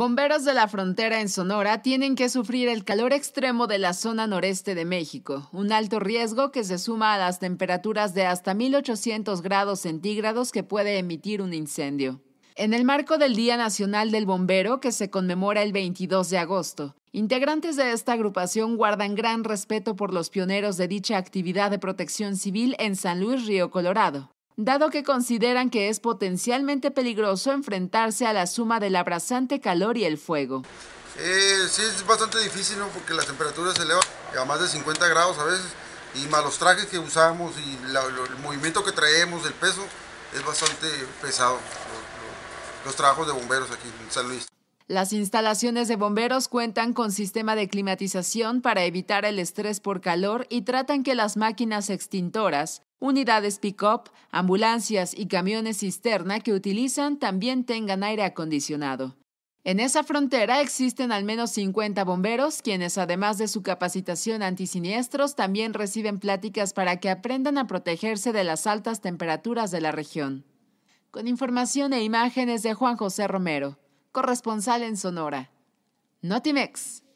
bomberos de la frontera en Sonora tienen que sufrir el calor extremo de la zona noreste de México, un alto riesgo que se suma a las temperaturas de hasta 1800 grados centígrados que puede emitir un incendio. En el marco del Día Nacional del Bombero, que se conmemora el 22 de agosto, integrantes de esta agrupación guardan gran respeto por los pioneros de dicha actividad de protección civil en San Luis Río Colorado dado que consideran que es potencialmente peligroso enfrentarse a la suma del abrasante calor y el fuego. Eh, sí, es bastante difícil, Porque las temperaturas se elevan a más de 50 grados a veces, y más los trajes que usamos y el movimiento que traemos, el peso, es bastante pesado los, los trabajos de bomberos aquí en San Luis. Las instalaciones de bomberos cuentan con sistema de climatización para evitar el estrés por calor y tratan que las máquinas extintoras, unidades pick-up, ambulancias y camiones cisterna que utilizan también tengan aire acondicionado. En esa frontera existen al menos 50 bomberos, quienes además de su capacitación antisiniestros también reciben pláticas para que aprendan a protegerse de las altas temperaturas de la región. Con información e imágenes de Juan José Romero corresponsal en Sonora. Notimex.